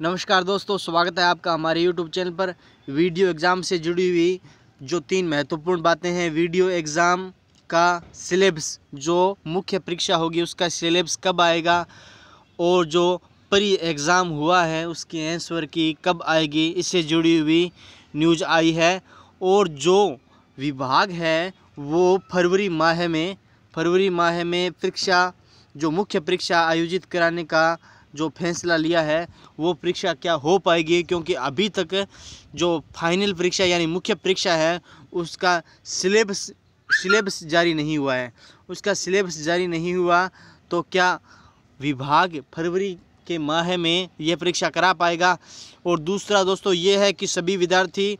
नमस्कार दोस्तों स्वागत है आपका हमारे यूट्यूब चैनल पर वीडियो एग्ज़ाम से जुड़ी हुई जो तीन महत्वपूर्ण बातें हैं वीडियो एग्ज़ाम का सिलेबस जो मुख्य परीक्षा होगी उसका सिलेबस कब आएगा और जो परी एग्ज़ाम हुआ है उसकी आंसर की कब आएगी इससे जुड़ी हुई न्यूज़ आई है और जो विभाग है वो फरवरी माह में फरवरी माह में परीक्षा जो मुख्य परीक्षा आयोजित कराने का जो फैसला लिया है वो परीक्षा क्या हो पाएगी क्योंकि अभी तक जो फाइनल परीक्षा यानी मुख्य परीक्षा है उसका सिलेबस सिलेबस जारी नहीं हुआ है उसका सिलेबस जारी नहीं हुआ तो क्या विभाग फरवरी के माह में यह परीक्षा करा पाएगा और दूसरा दोस्तों ये है कि सभी विद्यार्थी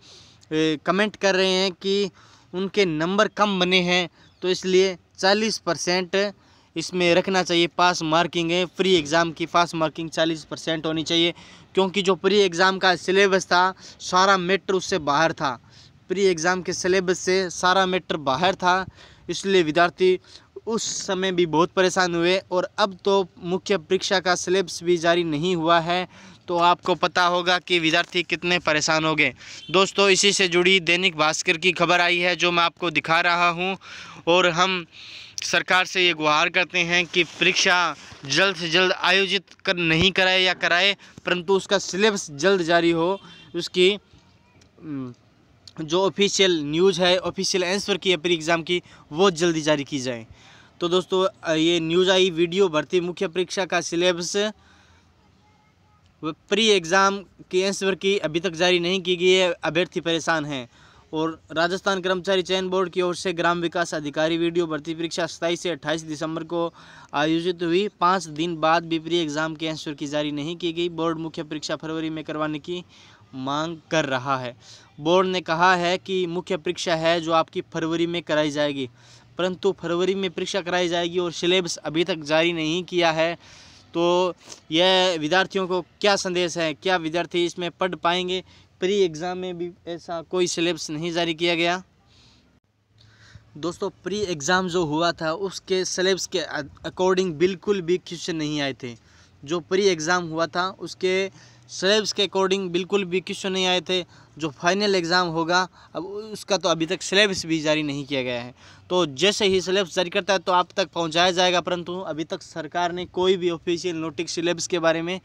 कमेंट कर रहे हैं कि उनके नंबर कम बने हैं तो इसलिए चालीस परसेंट इसमें रखना चाहिए पास मार्किंग है प्री एग्ज़ाम की पास मार्किंग 40 परसेंट होनी चाहिए क्योंकि जो प्री एग्ज़ाम का सिलेबस था सारा मेटर उससे बाहर था प्री एग्ज़ाम के सिलेबस से सारा मेटर बाहर था इसलिए विद्यार्थी उस समय भी बहुत परेशान हुए और अब तो मुख्य परीक्षा का सिलेबस भी जारी नहीं हुआ है तो आपको पता होगा कि विद्यार्थी कितने परेशान हो गए दोस्तों इसी से जुड़ी दैनिक भास्कर की खबर आई है जो मैं आपको दिखा रहा हूँ और हम सरकार से ये गुहार करते हैं कि परीक्षा जल्द से जल्द आयोजित कर नहीं कराए या कराए परंतु उसका सिलेबस जल्द जारी हो उसकी हम्म, जो ऑफिशियल न्यूज़ है ऑफिशियल आंसर की है प्री एग्ज़ाम की वो जल्दी जारी की जाए तो दोस्तों ये न्यूज़ आई वीडियो भर्ती मुख्य परीक्षा का सिलेबस प्री एग्ज़ाम के आंसर की अभी तक जारी नहीं की गई है अभ्यर्थी परेशान हैं और राजस्थान कर्मचारी चयन बोर्ड की ओर से ग्राम विकास अधिकारी वीडियो भर्ती परीक्षा सताईस से अट्ठाईस दिसंबर को आयोजित हुई पाँच दिन बाद भी प्री एग्ज़ाम के आंसर की जारी नहीं की गई बोर्ड मुख्य परीक्षा फरवरी में करवाने की मांग कर रहा है बोर्ड ने कहा है कि मुख्य परीक्षा है जो आपकी फरवरी में कराई जाएगी परंतु फरवरी में परीक्षा कराई जाएगी और सिलेबस अभी तक जारी नहीं किया है तो यह विद्यार्थियों को क्या संदेश है क्या विद्यार्थी इसमें पढ़ पाएंगे प्री एग्ज़ाम में भी ऐसा कोई सिलेबस नहीं जारी किया गया दोस्तों प्री एग्ज़ाम जो हुआ था उसके सिलेबस के अकॉर्डिंग बिल्कुल भी क्वेश्चन नहीं आए थे जो प्री एग्ज़ाम हुआ था उसके सिलेबस के अकॉर्डिंग बिल्कुल भी क्वेश्चन नहीं आए थे जो फाइनल एग्ज़ाम होगा अब उसका तो अभी तक सिलेबस भी जारी नहीं किया गया है तो जैसे ही सिलेबस जारी करता है तो आप तक पहुंचाया जाएगा परंतु अभी तक सरकार ने कोई भी ऑफिशियल नोटिस सिलेबस के बारे में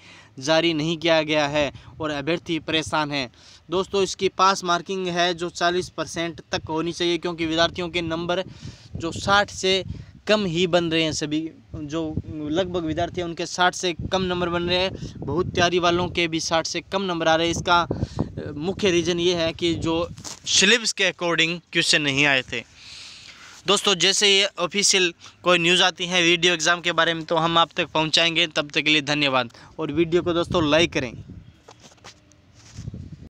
जारी नहीं किया गया है और अभ्यर्थी परेशान है दोस्तों इसकी पास मार्किंग है जो चालीस परसेंट तक होनी चाहिए क्योंकि विद्यार्थियों के नंबर जो साठ से कम ही बन रहे हैं सभी जो लगभग विद्यार्थी हैं उनके साठ से कम नंबर बन रहे हैं बहुत तैयारी वालों के भी साठ से कम नंबर आ रहे हैं इसका मुख्य रीज़न ये है कि जो सिलेबस के अकॉर्डिंग क्वेश्चन नहीं आए थे दोस्तों जैसे ये ऑफिशियल कोई न्यूज़ आती है वीडियो एग्ज़ाम के बारे में तो हम आप तक पहुँचाएँगे तब तक के लिए धन्यवाद और वीडियो को दोस्तों लाइक करें